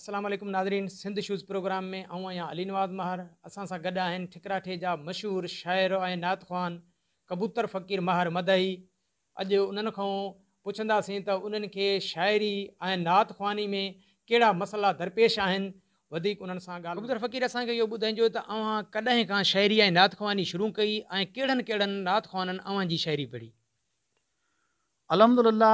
असलम नादरीन Sindh shoes program में आऊं या अली नवाज़ महर असां सां ठिकराठे जहा मशहूर शायर ऐं नात ख़्वान कबूतर फ़क़ीर महर मदही अज उन पुछंदी तो त शायरी खे शाइरी नात ख़्वानी में कड़ा मसला दरपेशन आहिनि वधीक कबूतर फ़क़ीर असांखे इहो ॿुधाइजो त अव्हां कॾहिं खां शाइरी ऐं नात ख़्वानी शुरू कई ऐं नात ख़्वाननि अव्हां शायरी पढ़ी अलहमदुल्ला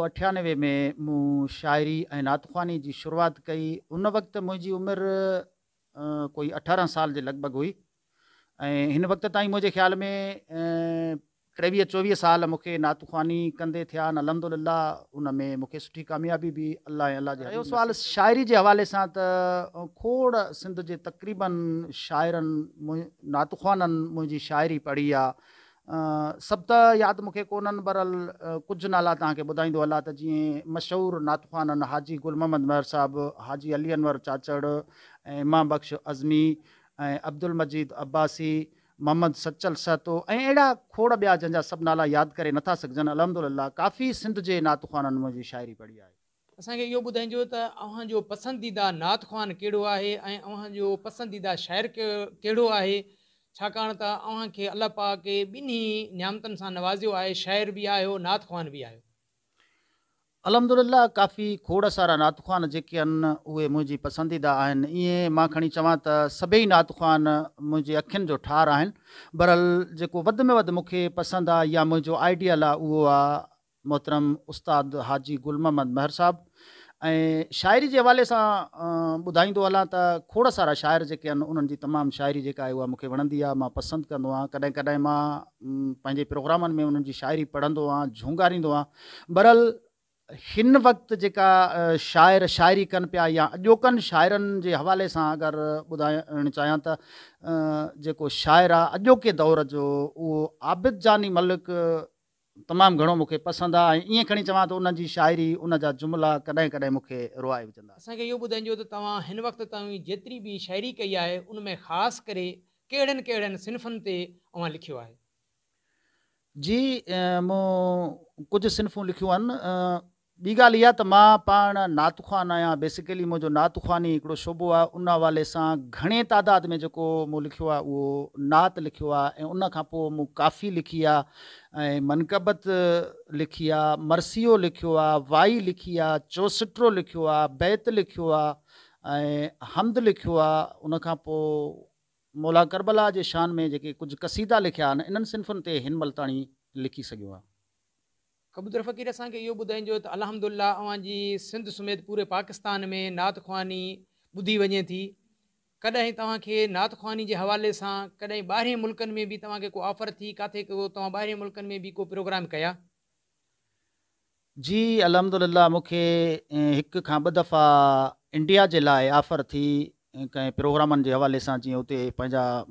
उठानवे में मूं शाइरी ऐं नातख़्वानी जी शुरूआति कई उन वक़्तु मुंहिंजी उमिरि कोई अठारह साल के लगभग हुई ऐं वक़्त ताईं मुझे ख़्याल में टेवी चौवी साल मूंखे नातख़्वानी कंदे थे अलहमदुल्ला अलहमदिल्ला उन में मूंखे सुठी कामयाबी बि अलाह अलाह के इहो सुवालु शाइरी हवाले सां खोड़ सिंध के तक़रीबन शायर नातख़्वाननि मुंहिंजी शायरी पढ़ी आहे सत याद मुख्य कोन्हनि बरल कुछ नाला तव्हांखे ॿुधाईंदो हलां त जीअं मशहूरु नातख़्वाननि हाजी गुल मोहम्मद महर साहब हाजी अली अनवर चाचड़ इमाम बख़्श अज़मी अब्दुल मजीद अब्बासी मोहम्मद सचल सहतो ऐं खोड़ बया जंहिंजा सब नाला याद करे नथा सघजनि अलहमदुल्ला काफ़ी सिंध के नातख़्वाननि मुझे शायरी पढ़ी आहे असांखे इहो ॿुधाइजो पसंदीदा नातख़्वान कड़ो है पसंदीदा शायर कहिड़ो आहे छाकाणि त अव्हां खे अलाह पाक ॿिन्ही नियामतनि सां नवाज़ियो आहे शाइर नात ख़्वान बि आहियो अलहमदिल्ला काफ़ी खोड़ सारा नात ख़्वान जेके आहिनि पसंदीदा आहिनि ईअं मां खणी चवां त सभई नात ख़्वान मुंहिंजी अखियुनि जो ठार आहिनि बरल जेको वधि में वधि मूंखे पसंदि आहे या मुंहिंजो आइडियल आहे उहो मोहतरम उस्ताद हाजी गुल मोहम्मद मेहर साहब ऐं शाइरी जे हवाले सां ॿुधाईंदो हलां त थोरा सारा शाइर जेके आहिनि उन्हनि जी तमामु शाइरी जेका आहे उहा मूंखे वणंदी आहे मां पसंदि कंदो आहियां कॾहिं कॾहिं मां पंहिंजे प्रोग्रामनि में उन्हनि जी शाइरी पढ़ंदो आहियां आहियां बरल हिन वक़्तु जेका शाइर शाइरी कनि पिया या अॼोकनि शाइरनि जे हवाले सां अगरि ॿुधाइणु चाहियां त जेको शाइरु आहे अॼोके दौर जो उहो जानी मलिक तमामु घणो मूंखे पसंदि आहे ऐं ईअं खणी चवां थो त जी शाइरी उन जा जुमिला कॾहिं कॾहिं मूंखे रोआए विझंदा असांखे इहो ॿुधाइजो त तव्हां हिन वक़्तु ताईं जेतिरी बि शाइरी कई आहे उन में ख़ासि करे कहिड़नि कहिड़नि सिंफ़नि ते मां लिखियो आहे जी मूं कुझु सिनफ़ूं लिखियूं आहिनि ॿी ॻाल्हि इहा त मां पाण नातख़्वा आहियां बेसिकली मुंहिंजो नातुख़ानी हिकिड़ो शुबो आहे उन हवाले सां घणे तादाद में जेको मूं लिखियो आहे उहो नात लिखियो आहे ऐं उन पोइ मूं काफ़ी लिखी आहे ऐं मनकबत लिखी आहे मरसियो लिखियो आहे वाई लिखी आहे चौसिटरो लिखियो आहे बैत लिखियो आहे ऐं हमद लिखियो आहे उनखां पोइ मौला करबला जे शान में जेके कुझु कसीदा लिखिया आहिनि इन्हनि सिंफ़ुनि ते हिनमहिल ताणी लिखी सघियो आहे कबूतर फ़कीर असांखे इहो ॿुधाइजो त अलहमदिल्ला अव्हां सिंध समेत पूरे पाकिस्तान में नात ख़्वानी ॿुधी वञे थी कॾहिं तव्हांखे नात ख़्वानी जे हवाले सां कॾहिं ॿाहिरें मुल्कनि में भी तव्हांखे को ऑफर थी किथे को तव्हां ॿाहिरें में भी को प्रोग्राम कया जी अलहमदुल्ला मूंखे हिक खां ॿ दफ़ा इंडिया के लिए ऑफर थी कें प्रोग्रामनि के हवा से जीअं उते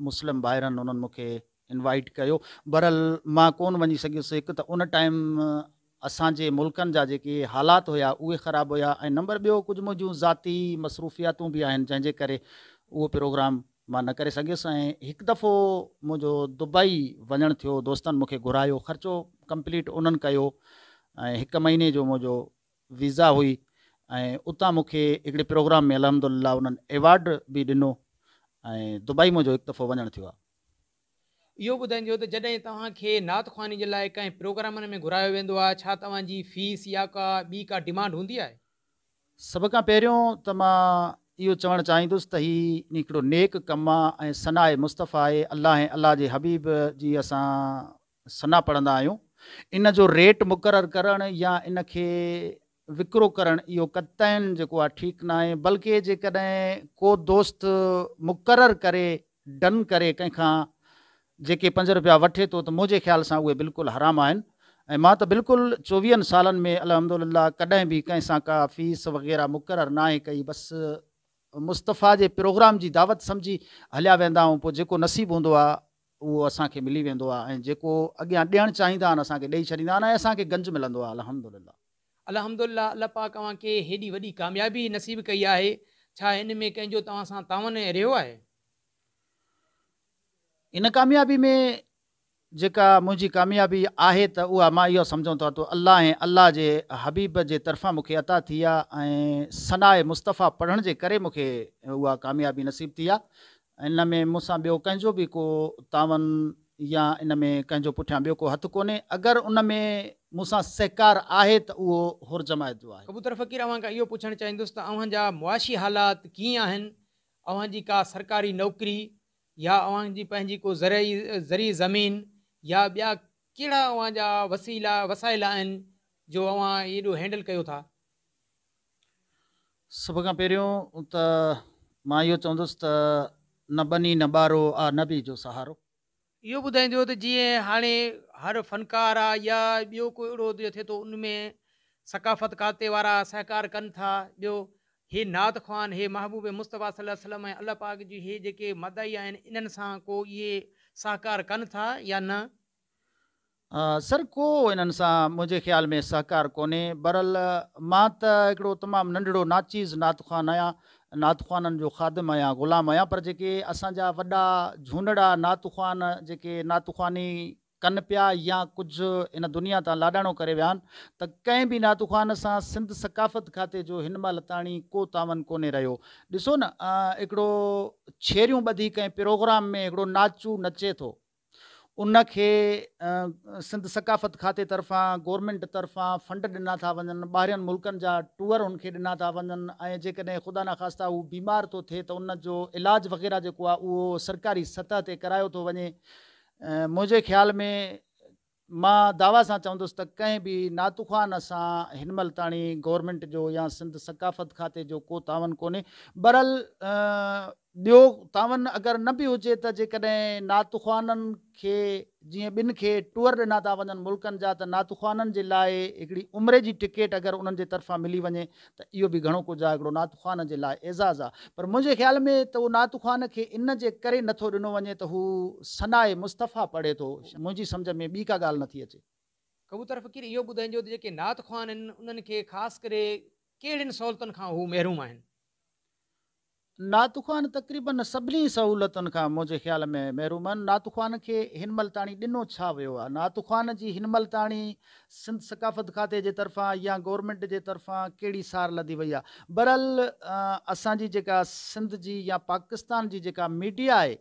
मुस्लिम ॿाहिरनि उन्होंने मूंखे इन्वाइट कर बरल मां कोन वञी सघियुसि तो उन टाइम असांजे मुल्कनि जा हालात हुआ उहे ख़राबु हुया नंबर बो कुछ मुझे ज़ाती मसरूफियातू भी जैसे जंहिंजे प्रोग्राम मां न करे सघियुसि ऐं दफ़ो मुंहिंजो दुबई वञणु थियो दोस्तनि मूंखे घुरायो ख़र्चो कंप्लीट उन महीने जो मुझो वीज़ा हुई ऐं उतां प्रोग्राम में अलहमदुल्ला उन्हनि अवॉर्ड बि ॾिनो दुबई मुंहिंजो हिकु दफ़ो वञणु थियो इहो ॿुधाईंदो त जॾहिं तव्हांखे नातख़्वानी जे लाइ कंहिं प्रोग्रामनि में घुरायो वेंदो आहे छा तव्हांजी फीस या का ॿी का डिमांड हूंदी आहे सभ खां पहिरियों त मां इहो चवणु चाहींदुसि त हीउ हिकिड़ो नेक कमु आहे ऐं सना आहे मुस्तफ़ा आहे अलाह ऐं अलाह जे हबीब जी असां सना पढ़ंदा आहियूं इन जो रेट मुक़ररु करणु या इन खे विकिरो करणु इहो कतन जेको आहे ठीकु न आहे बल्कि जेकॾहिं को दोस्त मुक़ररु करे डन करे कंहिंखां जी पंज रुपया वे तो त मुंहिंजे ख़्याल से उहे बिल्कुल हराम आहिनि ऐं मां त बिल्कुलु चोवीहनि सालनि में अलहमदुल्ला कॾहिं बि कंहिंसां का फीस वग़ैरह मुकर ना कई बस मुस्तफ़ा के प्रोग्राम की दावत समझी हलिया वेंदा जो नसीब जेको वो हूंदो मिली वो जो ऐं जेको अॻियां ॾियणु चाहींदा आहिनि गंज मिलंदो आहे अलहमदिल्ला अलहमदिल्ला पाक तव्हांखे हेॾी कामयाबी नसीब कई है छा में कंहिंजो तव्हां सां तावन रहियो इन कामयाबी में जेका मुझी कामयाबी आहे त उहा मां इहो सम्झूं थो त अलाह ऐं अलाह जे हबीब जे तरफ़ां मूंखे अता थी आहे ऐं सनाए मुस्तफ़ा पढ़ण जे करे मूंखे उहा कामयाबी नसीब थी आहे इन में मूंसां ॿियो कंहिंजो बि को तावन या इन में कंहिंजो पुठियां ॿियो को हथु कोन्हे अगरि उन में मूंसां सहकार आहे त उहो हुर जो आहे कबूतर फ़क़ीर अव्हां खां इहो पुछणु चाहींदुसि त अव्हां मुआशी हालात कीअं आहिनि अव्हांजी का सरकारी नौकिरी या अव्हां जी पंहिंजी को ज़र ज़री ज़मीन या ॿिया कहिड़ा अव्हां जा वसीला वसाइल आहिनि जो अव्हां एॾो हैंडल कयो था सभ खां पहिरियों त मां इहो चवंदुसि त न न न बनी ॿारो आहे बि जो सहारो इहो ॿुधाईंदो त जीअं हाणे हर फ़नकार आहे या ॿियो को अहिड़ो थिए थो उनमें सकाफ़त खाते वारा सहकार कनि था ॿियो हे नात खान हे महबूब मुस्तफ़ा सलम ऐं अलाह पाक जी हे जेके मदाई आहिनि इन्हनि सां को इहे साकार कनि था या न सर को इन्हनि सां मुंहिंजे ख़्याल में सहकार कोन्हे बरल मां त हिकिड़ो तमामु नंढिड़ो नाचीज़ नात ख़ान आहियां नात ख़्वाननि जो खादम आहियां ग़ुलाम आहियां पर जेके असांजा वॾा झूनड़ा नात ख़ान जेके नात ख़ानी कनि पिया या कुछ इन दुनिया तां लाॾाणो करे विया आहिनि त कंहिं बि नातुखान सां सिंध सकाफ़त खाते जो हिन महिल ताणी को तावन कोन्हे रहियो ॾिसो न हिकिड़ो छेरियूं ॿधी प्रोग्राम में नाचू नचे तो उनखे सिंध सकाफ़त खाते तरफा गौरमेंट तरफा फंड ॾिना था वञनि ॿाहिरियनि मुल्कनि टूअर हुनखे ॾिना था वञनि ऐं जेकॾहिं ख़ुदा ख़ास्ता हू बीमार तो थे तो उनजो इलाजु वग़ैरह जेको सरकारी सतह से करायो तो वञे मुझे ख़्याल में मां दावा सां चवंदुसि त कंहिं बि नातुखान सां हिन महिल ताणी गोरमेंट जो या सिंध सकाफ़त खाते जो को तावन कोन्हे बरल ॿियो तावन अगरि न भी हुजे त जेकॾहिं नातुख़्वाननि खे जीअं ॿिनि खे टूर ॾिना था वञनि मुल्कनि जा त नातुख़्वाननि जे लाइ हिकिड़ी उमिरि जी टिकेट अगरि उन्हनि जे मिली वञे तो इहो बि घणो कुझु आहे हिकिड़ो नातुख़्वान जे एज़ाज़ आ पर मुंहिंजे ख़्याल में तो उहो नातुख़्वान खे इन जे करे नथो ॾिनो सनाए मुस्तफ़ा पढ़े तो मुझी समझ में ॿी का ॻाल्हि नथी अचे कबूतर फ़क़ीर इहो ॿुधाइजो त जेके नातुख़्वान आहिनि उन्हनि खे नातुखान तक़रीबन सभी सहूलियतुनि का मुझे ख़्याल में महिरूमन नातुखान के हिन महिल ताणी ॾिनो छा नातुखान की हिन महिल ताणी सिंध सकाफ़त खाते के तरफा या गवर्नमेंट के तरफा कहिड़ी सार लधी वही आहे बरल असांजी सिंध जी या पाकिस्तान की जी मीडिया है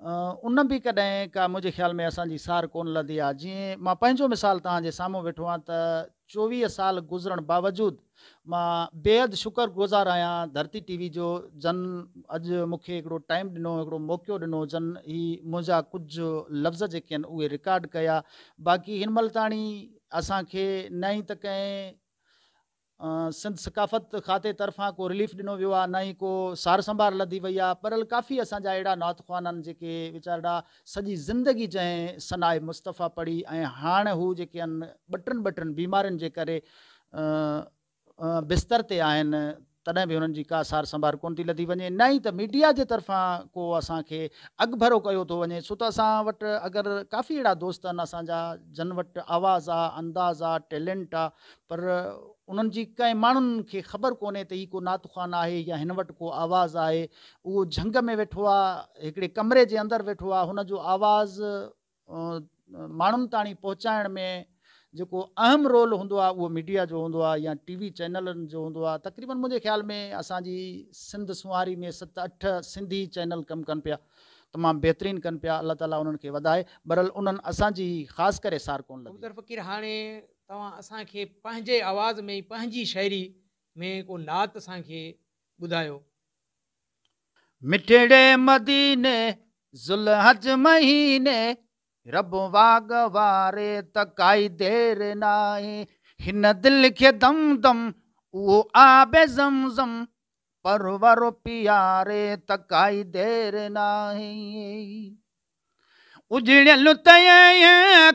उन बि कॾहिं का मुंहिंजे ख़्याल में असांजी सार कोन लधी आहे जीअं मां पंहिंजो मिसालु तव्हांजे साम्हूं वेठो आहियां त चोवीह साल गुज़रण बावजूद मां बेहदि शुक्रगुज़ार आहियां धरती टीवी जो जन अॼु मूंखे हिकिड़ो टाइम ॾिनो हिकिड़ो मौक़ो ॾिनो जन ही मुंहिंजा कुझु लफ़्ज़ जेके आहिनि उहे रिकॉड कया बाक़ी हिन महिल ताईं असांखे नई त कंहिं सिंध सकाफ़त खाते तरफा को रिलीफ दिनों वो आ ना ही को सार संभार लधी वही आहे परल काफ़ी असा अड़ा नौतखान आहिनि जेके वीचारा ज़िंदगी जै सनाए मुस्तफ़ा पढ़ी ऐं हाणे हू जेके बटन ॿ टिनि ॿ टिनि बिस्तर से आहिनि तदें भी हुननि का सार संभार को थी लधी वञे न ई त मीडिया के तरफा को असांखे अॻभरो कयो तो वे सो तो असां वटि अगरि काफ़ी अड़ा दोस्त असाजा जन वट आवाज़ आ अंदाज़ आ टेलेंट आ पर उन्हनि कें कंहिं के ख़बर को त को नातुखान है या इन वट को आवाज आए उहो झंग में वेठो आहे हिकिड़े कमरे जे अंदरि वेठो आहे हुनजो आवाज़ु माण्हुनि ताणी पहुचाइण में जो अहम रोल हों मीडिया जो हों या टीवी चैनल जो हों तक़रीबन मुझे ख़्याल में असाजी सिंध सुवारी में सत अठ सिंधी चैनल कम कन पाया तमाम बेहतरीन कन पाया अल्लाह तला उन्होंने खे वधाए भरल उन्हनि असांजी ख़ासि करे सार को फ़क़ीर हाँ तव्हां आवाज़ में ही शायरी में को नात असांखे मिठड़े मदीने जुल हज महीने रब वाग वारे तकाई देर नाए हिन दिल खे दम दम उहो आबे ज़म ज़म परवर पीआरे तकाई देर नाहे उजड़ियल तय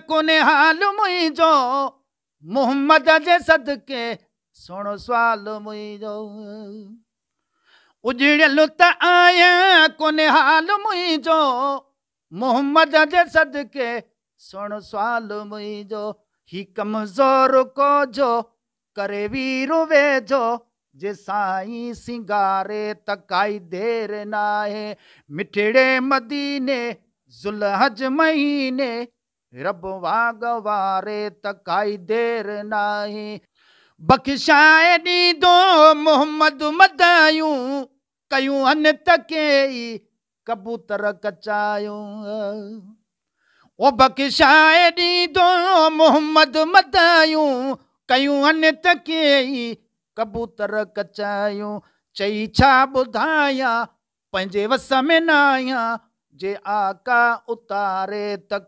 कोन्हे हाल मुंहिंजो मोहम्मद जे सदके सुण सुवाल मुंहिंजो उजड़ियल त आया कोन्हे हाल मुंहिंजो मोहम्मद जे सदके सुण सवाल मुंहिंजो ही कमज़ोर को जो करे वीर वेझो जे साईं सिंगारे त काई देर नाहे मिठड़े मदीने ज़ुलहज महीने रब वागवारे त काई देर नाहे बख़्शाए ॾींदो मोहम्मद मदायूं कयूं अन त कई कबूतर कचायो बख्शाए ॾींदो मोहम्मद मदायूं कयूं अन त कबूतर कचायूं चई छा ॿुधायां पंहिंजे वस में न जे आका उतारे त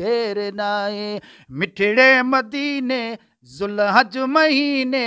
देर न मिठड़े मदीने ज़ुलहज महीने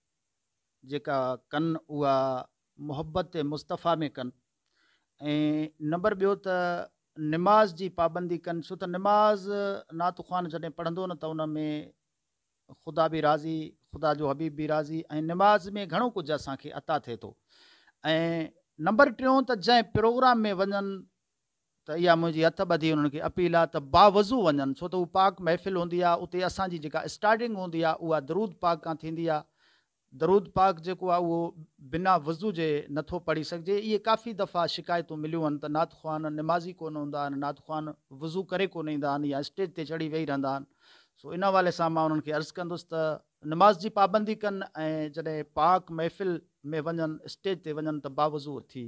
जेका कनि उहा मुहबत मुस्तफ़ा में कनि ऐं नंबर ॿियो त निमाज़ जी पाबंदी कनि छो त निमाज़ नात ख़्वान जॾहिं पढ़ंदो न त उनमें ख़ुदा बि राज़ी ख़ुदा जो हबीब बि राज़ी ऐं निमाज़ में घणो कुझु असांखे अता थिए थो ऐं नंबर टियों त जंहिं प्रोग्राम में वञनि त इहा मुंहिंजी हथ ॿधी उन्हनि खे अपील आहे त बावज़ू वञनि छो त उहा पाक महफ़िल हूंदी आहे उते असांजी जेका स्टार्टिंग हूंदी आहे उहा दरूद पाक खां थींदी आहे दरूद पाक जो वो बिना वज़ू के नो पढ़ी सघिजे इहे काफ़ी दफ़ा शिकायतों मिलियन तो त नात ख़्वान नमाज़ी कोन हूंदा आहिनि नात ख़्वान वज़ू करे या स्टेज से चढ़ी वेही रहा सो इन हवाले सां मां उन्हनि खे त नमाज़ की पाबंदी कनि ऐं पाक महफ़िल में वन स्टेज ते वञनि त बावज़ू थी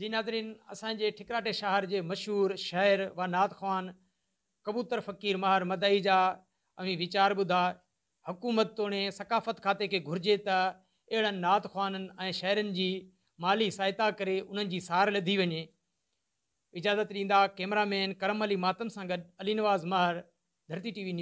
जी नादरीन असांजे ठिकराटे शहर के मशहूर शहर व नात ख़्वान कबूतर फ़क़ीर महार मदई जहाँ अमी वीचार ॿुधा हुकूमत तोड़े सकाफ़त खाते खे घुर्जे त अहिड़नि नात ख़्वाननि ऐं शहरनि जी माली सहायता करे उन्हनि जी सार लधी वञे इजाज़त ॾींदा कैमरामैन करम अली मातम सां गॾु अली नवाज़ महर धरती टीवी वी